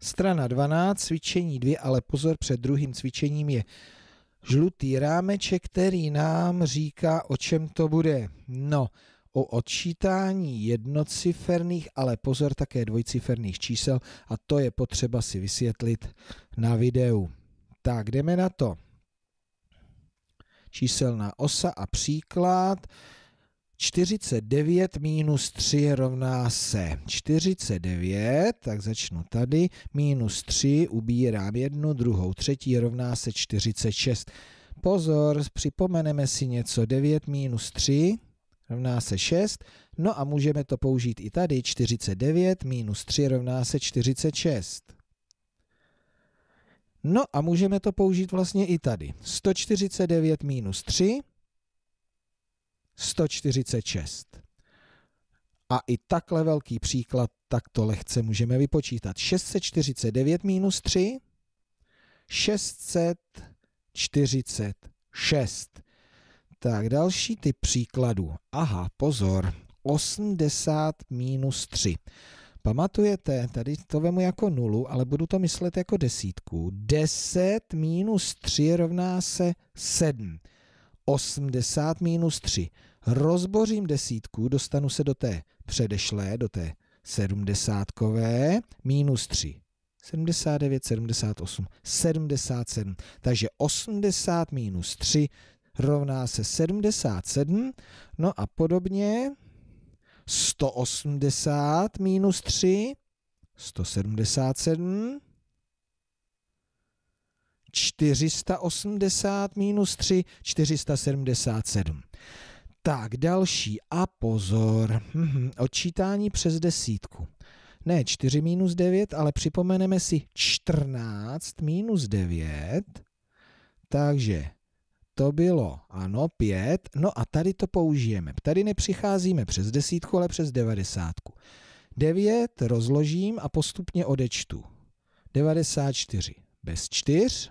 Strana 12, cvičení 2, ale pozor, před druhým cvičením je žlutý rámeček, který nám říká, o čem to bude. No, o odčítání jednociferných, ale pozor také dvojciferných čísel a to je potřeba si vysvětlit na videu. Tak, jdeme na to. Číselná osa a příklad. 49 minus 3 rovná se 49, tak začnu tady, minus 3, ubírám jednu, druhou, třetí, rovná se 46. Pozor, připomeneme si něco, 9 minus 3 rovná se 6, no a můžeme to použít i tady, 49 minus 3 rovná se 46. No a můžeme to použít vlastně i tady, 149 minus 3 146. A i takhle velký příklad tak to lehce můžeme vypočítat. 649 minus 3, 646. Tak další ty příkladu. Aha, pozor, 80 minus 3. Pamatujete, tady to vemu jako nulu, ale budu to myslet jako desítku. 10 minus 3 rovná se 7. 80 minus 3. Rozbořím desítku, dostanu se do té předešlé, do té sedmdesátkové, minus 3. 79, 78, 77. Takže 80 minus 3 rovná se 77. No a podobně 180 minus 3, 177. 480 minus 3, 477. Tak, další. A pozor, mhm, odčítání přes desítku. Ne 4 minus 9, ale připomeneme si 14 minus 9. Takže to bylo, ano, 5. No a tady to použijeme. Tady nepřicházíme přes desítku, ale přes devadesátku. 9 rozložím a postupně odečtu. 94 bez 4.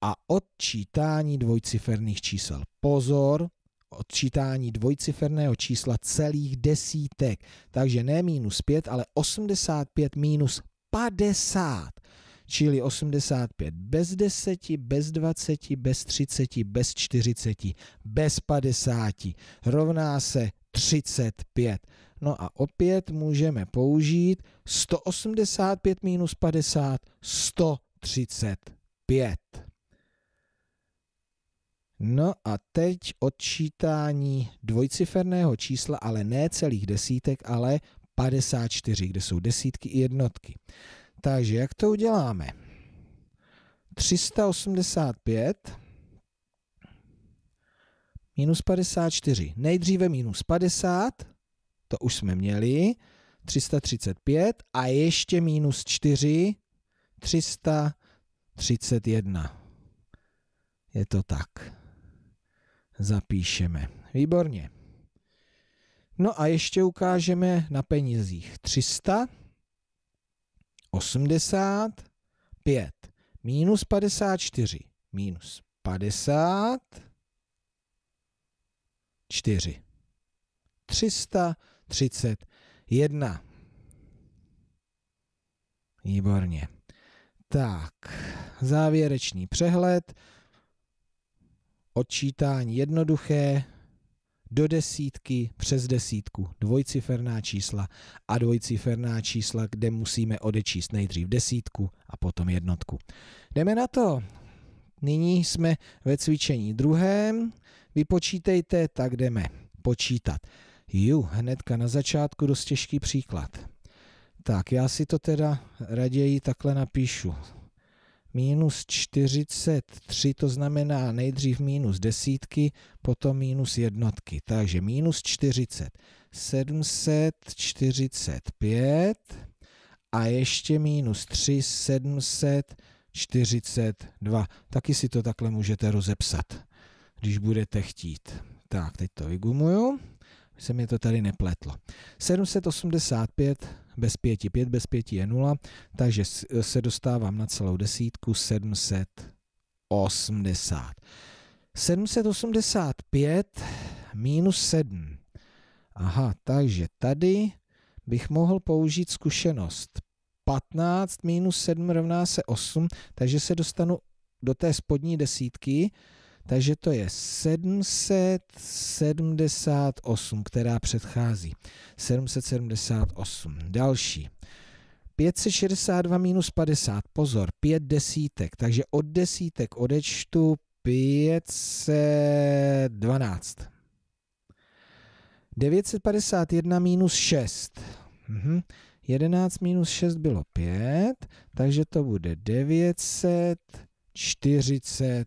a odčítání dvojciferných čísel. Pozor, odčítání dvojciferného čísla celých desítek. Takže ne minus 5, ale 85 minus 50. Čili 85 bez 10, bez 20, bez 30, bez 40, bez 50. Rovná se 35. No a opět můžeme použít 185 minus 50, 135. No a teď odčítání dvojciferného čísla, ale ne celých desítek, ale 54, kde jsou desítky i jednotky. Takže jak to uděláme? 385 minus 54. Nejdříve minus 50, to už jsme měli, 335 a ještě minus 4, 331. Je to tak zapíšeme. Výborně. No a ještě ukážeme na penězích 300, 80, 5, minus 54, minus 50, 4, 331. Výborně. Tak, závěrečný přehled odčítání jednoduché, do desítky přes desítku, dvojciferná čísla a dvojciferná čísla, kde musíme odečíst nejdřív desítku a potom jednotku. Jdeme na to. Nyní jsme ve cvičení druhém. Vypočítejte, tak jdeme počítat. Ju, hnedka na začátku dost těžký příklad. Tak, já si to teda raději takhle napíšu minus 43, to znamená nejdřív minus desítky, potom minus jednotky. Takže minus 40, 745 a ještě minus 3, 742. Taky si to takhle můžete rozepsat, když budete chtít. Tak, teď to vygumuju, se mi to tady nepletlo. 785 bez pěti pět, bez pěti je nula, takže se dostávám na celou desítku 780. 785 minus 7. Aha, takže tady bych mohl použít zkušenost. 15 minus 7 rovná se 8, takže se dostanu do té spodní desítky, takže to je 778, která předchází. 778. Další. 562 minus 50, pozor, 5 desítek, takže od desítek odečtu 512. 951 minus 6. Mhm. 11 minus 6 bylo 5, takže to bude 940.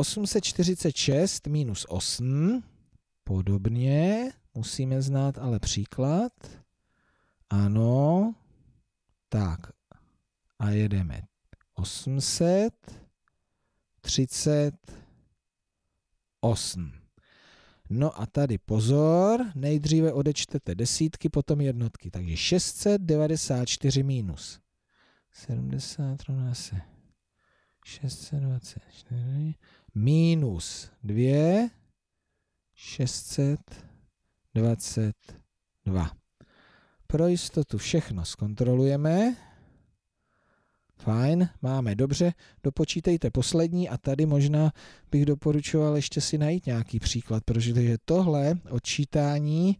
846 minus 8, podobně, musíme znát ale příklad. Ano, tak a jedeme 838. No a tady pozor, nejdříve odečtete desítky, potom jednotky, takže 694 minus 70 rovná se 624 minus 2, 622. Pro jistotu všechno zkontrolujeme. Fajn, máme dobře. Dopočítejte poslední a tady možná bych doporučoval ještě si najít nějaký příklad, protože tohle odčítání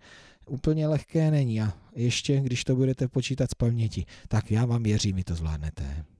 úplně lehké není a ještě, když to budete počítat z paměti, tak já vám věřím, vy to zvládnete.